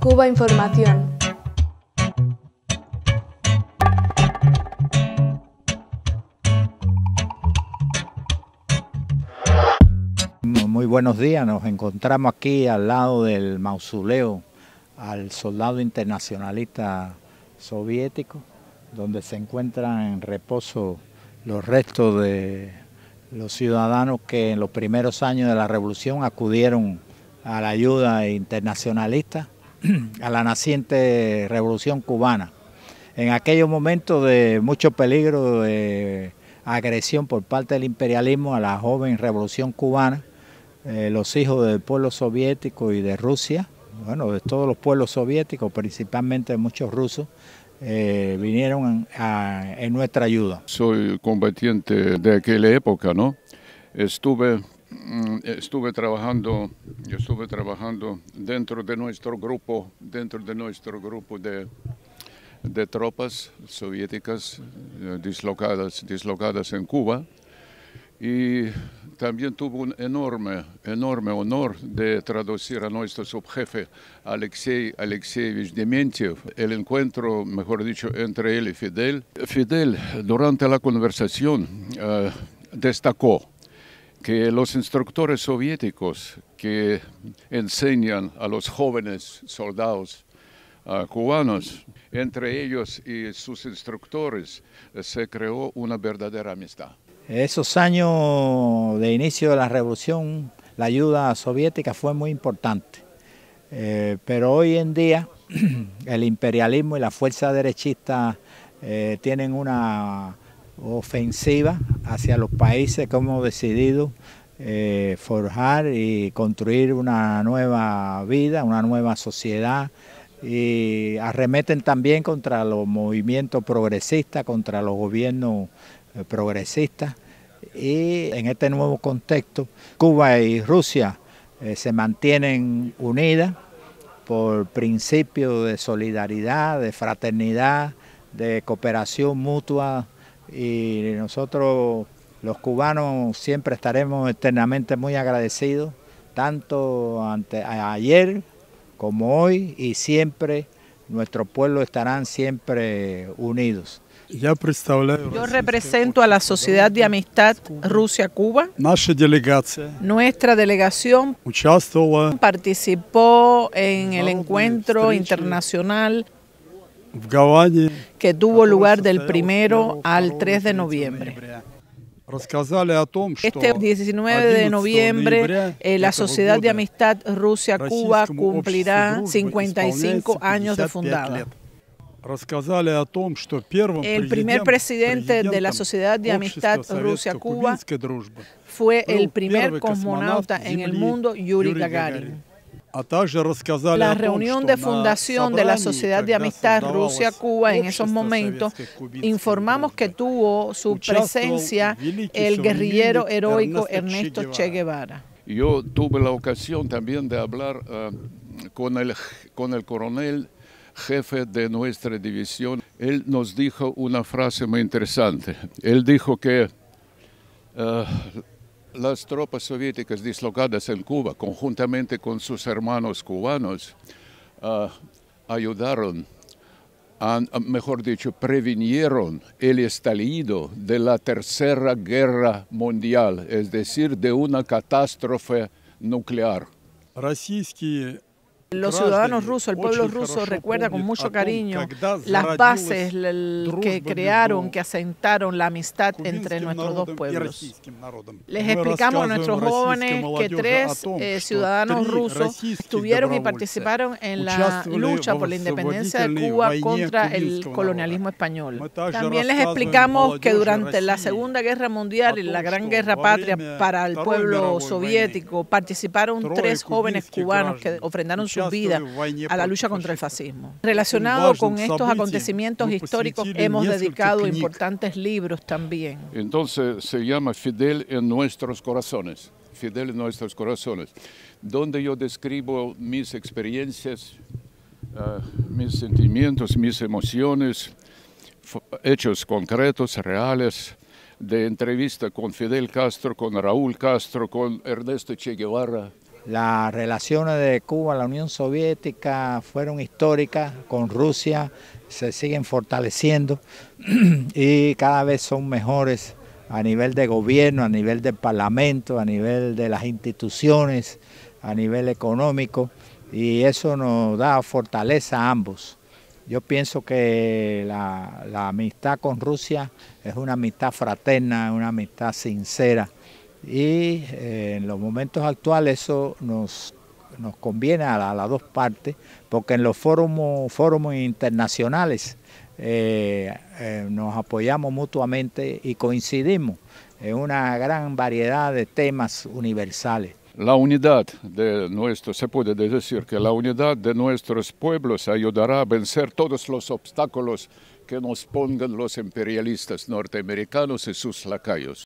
Cuba Información. Muy buenos días, nos encontramos aquí al lado del mausoleo al soldado internacionalista soviético, donde se encuentran en reposo los restos de los ciudadanos que en los primeros años de la revolución acudieron a la ayuda internacionalista a la naciente revolución cubana. En aquellos momentos de mucho peligro de agresión por parte del imperialismo a la joven revolución cubana, eh, los hijos del pueblo soviético y de Rusia, bueno, de todos los pueblos soviéticos, principalmente muchos rusos, eh, vinieron en nuestra ayuda. Soy combatiente de aquella época, ¿no? Estuve Mm, estuve trabajando, yo estuve trabajando dentro de nuestro grupo, dentro de nuestro grupo de, tropas soviéticas eh, dislocadas, dislocadas en Cuba y también tuvo un enorme, enorme honor de traducir a nuestro subjefe Alexei Alexeyevich Dementiev el encuentro, mejor dicho, entre él y Fidel. Fidel, durante la conversación, eh, destacó que los instructores soviéticos que enseñan a los jóvenes soldados ah, cubanos, entre ellos y sus instructores, eh, se creó una verdadera amistad. Esos años de inicio de la revolución, la ayuda soviética fue muy importante, eh, pero hoy en día el imperialismo y la fuerza derechista eh, tienen una ofensiva hacia los países que hemos decidido eh, forjar y construir una nueva vida, una nueva sociedad y arremeten también contra los movimientos progresistas, contra los gobiernos eh, progresistas y en este nuevo contexto Cuba y Rusia eh, se mantienen unidas por principios de solidaridad, de fraternidad, de cooperación mutua y nosotros los cubanos siempre estaremos eternamente muy agradecidos, tanto ante, ayer como hoy y siempre nuestro pueblo estarán siempre unidos. Yo represento a la Sociedad de Amistad Rusia-Cuba. Nuestra delegación participó en el encuentro internacional que tuvo lugar del primero al 3 de noviembre. Este 19 de noviembre, eh, la Sociedad de Amistad Rusia-Cuba cumplirá 55 años de fundada. El primer presidente de la Sociedad de Amistad Rusia-Cuba fue el primer cosmonauta en el mundo, Yuri Gagarin. La reunión de fundación de la Sociedad de Amistad Rusia-Cuba en esos momentos informamos que tuvo su presencia el guerrillero heroico Ernesto Che Guevara. Yo tuve la ocasión también de hablar ah, con, el, con el coronel jefe de nuestra división. Él nos dijo una frase muy interesante. Él dijo que ah, las tropas soviéticas dislocadas en Cuba, conjuntamente con sus hermanos cubanos, ah, ayudaron, ah, mejor dicho, previnieron el estallido de la Tercera Guerra Mundial, es decir, de una catástrofe nuclear. Los ciudadanos rusos, el pueblo ruso recuerda con mucho cariño las bases que crearon, que asentaron la amistad entre nuestros dos pueblos. Les explicamos a nuestros jóvenes que tres eh, ciudadanos rusos estuvieron y participaron en la lucha por la independencia de Cuba contra el colonialismo español. También les explicamos que durante la Segunda Guerra Mundial y la Gran Guerra Patria para el pueblo soviético participaron tres jóvenes cubanos que ofrendaron su vida a la lucha contra el fascismo. Relacionado con estos acontecimientos históricos hemos dedicado importantes libros también. Entonces se llama Fidel en nuestros corazones. Fidel en nuestros corazones, donde yo describo mis experiencias, eh, mis sentimientos, mis emociones, hechos concretos, reales, de entrevista con Fidel Castro, con Raúl Castro, con Ernesto Che Guevara, las relaciones de Cuba, la Unión Soviética fueron históricas con Rusia, se siguen fortaleciendo y cada vez son mejores a nivel de gobierno, a nivel de parlamento, a nivel de las instituciones, a nivel económico y eso nos da fortaleza a ambos. Yo pienso que la, la amistad con Rusia es una amistad fraterna, una amistad sincera y eh, en los momentos actuales eso nos, conviene a, las dos partes porque en los foros internacionales eh, eh, nos apoyamos mutuamente y coincidimos en una gran variedad de temas universales. La unidad de nuestros, se puede decir que la unidad de nuestros pueblos ayudará a vencer todos los obstáculos que nos pongan los imperialistas norteamericanos y sus lacayos.